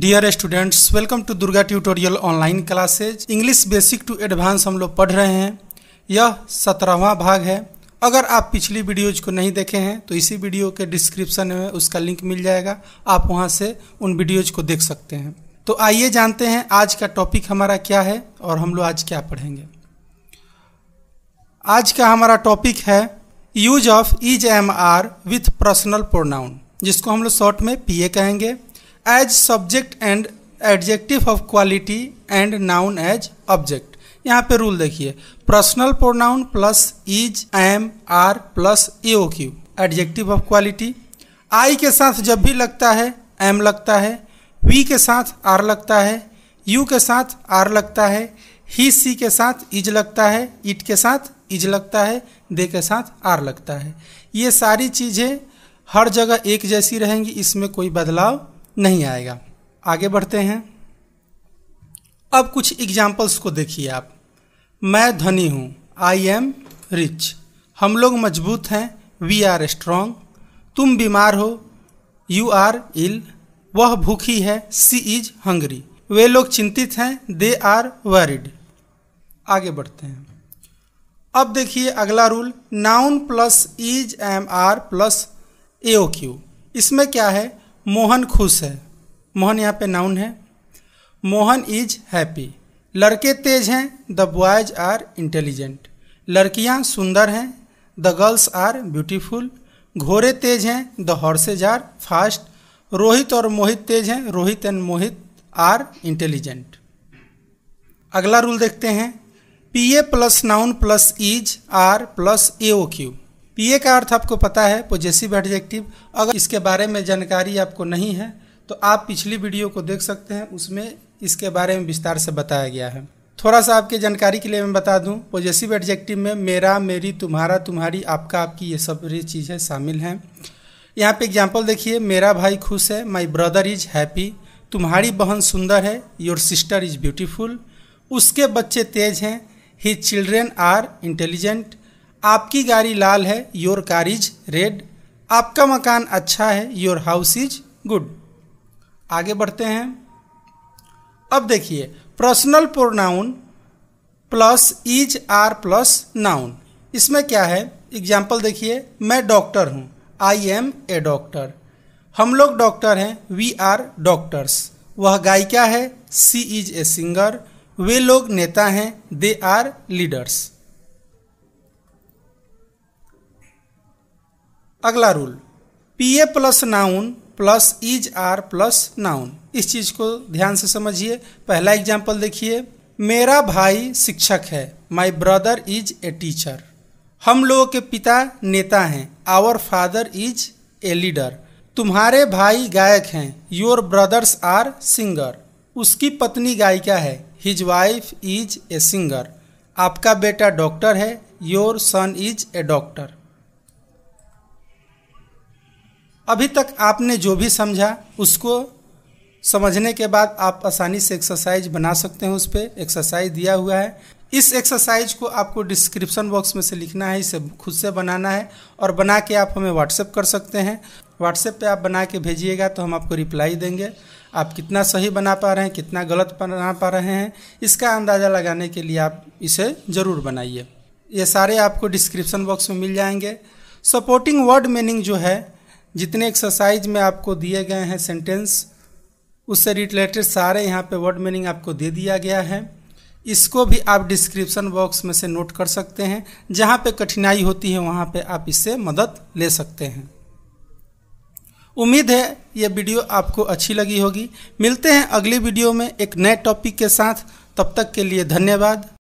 dear students welcome to Durga tutorial online classes English basic to advance हम लोग पढ़ रहे हैं यह सत्रहवा भाग है अगर आप पिछली वीडियोज को नहीं देखे हैं तो इसी वीडियो के डिस्क्रिप्शन में उसका लिंक मिल जाएगा आप वहां से उन वीडियोज को देख सकते हैं तो आइए जानते हैं आज का टॉपिक हमारा क्या है और हम लोग आज क्या पढ़ेंगे आज का हमारा टॉपिक है use of is am are with personal pronoun जिसको हम लोग शॉर्ट में पीए कहेंगे as subject and adjective of quality and noun as object यहाँ पे रूल देखिए personal pronoun plus is am are plus A Q adjective of quality I के साथ जब भी लगता है एम लगता है वी के साथ आर लगता है यू के साथ आर लगता है ही सी के साथ इज लगता है इट के साथ इज लगता है दे के साथ आर लगता है ये सारी चीज़ें हर जगह एक जैसी रहेंगी इसमें कोई बदलाव नहीं आएगा आगे बढ़ते हैं अब कुछ एग्जाम्पल्स को देखिए आप मैं धनी हूँ आई एम रिच हम लोग मजबूत हैं वी आर स्ट्रांग तुम बीमार हो यू आर इल वह भूखी है सी इज हंगरी वे लोग चिंतित हैं दे आर वरिड आगे बढ़ते हैं अब देखिए अगला rule noun plus is am are plus A O Q इसमें क्या है मोहन खुश है मोहन यहाँ पे नाउन है मोहन इज हैप्पी लड़के तेज हैं द बॉयज आर इंटेलिजेंट लड़कियाँ सुंदर हैं द गर्ल्स आर ब्यूटीफुल घोड़े तेज हैं the horses are fast Rohit और मोहित तेज हैं Rohit and Mohit are intelligent अगला रूल देखते हैं P A plus noun plus is are plus A O Q PA का अर्थ आपको पता है पोजेसिव एडजेक्टिव अगर इसके बारे में जानकारी आपको नहीं है तो आप पिछली वीडियो को देख सकते हैं उसमें इसके बारे में विस्तार से बताया गया है थोड़ा सा आपके जानकारी के लिए मैं बता दूं पोजेसिव एडजेक्टिव में मेरा मेरी तुम्हारा तुम्हारी आपका आपकी ये सब चीज़ें शामिल हैं यहाँ पे एग्जाम्पल देखिए मेरा भाई खुश है माई ब्रदर इज हैप्पी तुम्हारी बहन सुंदर है योर सिस्टर इज ब्यूटीफुल उसके बच्चे तेज हैं ही चिल्ड्रेन आर इंटेलिजेंट आपकी गाड़ी लाल है योर कार इज रेड आपका मकान अच्छा है योर हाउस इज गुड आगे बढ़ते हैं अब देखिए personal pronoun plus is are plus noun इसमें क्या है एग्जाम्पल देखिए मैं डॉक्टर हूँ आई एम ए डॉक्टर हम लोग डॉक्टर हैं वी आर डॉक्टर्स वह गायिका है सी इज ए सिंगर वे लोग नेता हैं दे आर लीडर्स अगला rule P A plus noun plus is are plus noun इस चीज को ध्यान से समझिए पहला एग्जाम्पल देखिए मेरा भाई शिक्षक है my brother is a teacher हम लोगों के पिता नेता हैं our father is a leader तुम्हारे भाई गायक हैं योर ब्रदर्स आर सिंगर उसकी पत्नी गायिका है his wife is a singer आपका बेटा डॉक्टर है your son is a doctor अभी तक आपने जो भी समझा उसको समझने के बाद आप आसानी से एक्सरसाइज बना सकते हैं उस पर एक्सरसाइज दिया हुआ है इस एक्सरसाइज को आपको डिस्क्रिप्शन बॉक्स में से लिखना है इसे खुद से बनाना है और बना के आप हमें व्हाट्सएप कर सकते हैं व्हाट्सएप पे आप बना के भेजिएगा तो हम आपको रिप्लाई देंगे आप कितना सही बना पा रहे हैं कितना गलत बना पा रहे हैं इसका अंदाज़ा लगाने के लिए आप इसे ज़रूर बनाइए ये सारे आपको डिस्क्रिप्शन बॉक्स में मिल जाएंगे सपोर्टिंग वर्ड मीनिंग जो है जितने एक्सरसाइज में आपको दिए गए हैं सेंटेंस उससे रिलेटेड सारे यहाँ पे वर्ड मीनिंग आपको दे दिया गया है इसको भी आप डिस्क्रिप्शन बॉक्स में से नोट कर सकते हैं जहाँ पे कठिनाई होती है वहाँ पे आप इससे मदद ले सकते हैं उम्मीद है ये वीडियो आपको अच्छी लगी होगी मिलते हैं अगली वीडियो में एक नए टॉपिक के साथ तब तक के लिए धन्यवाद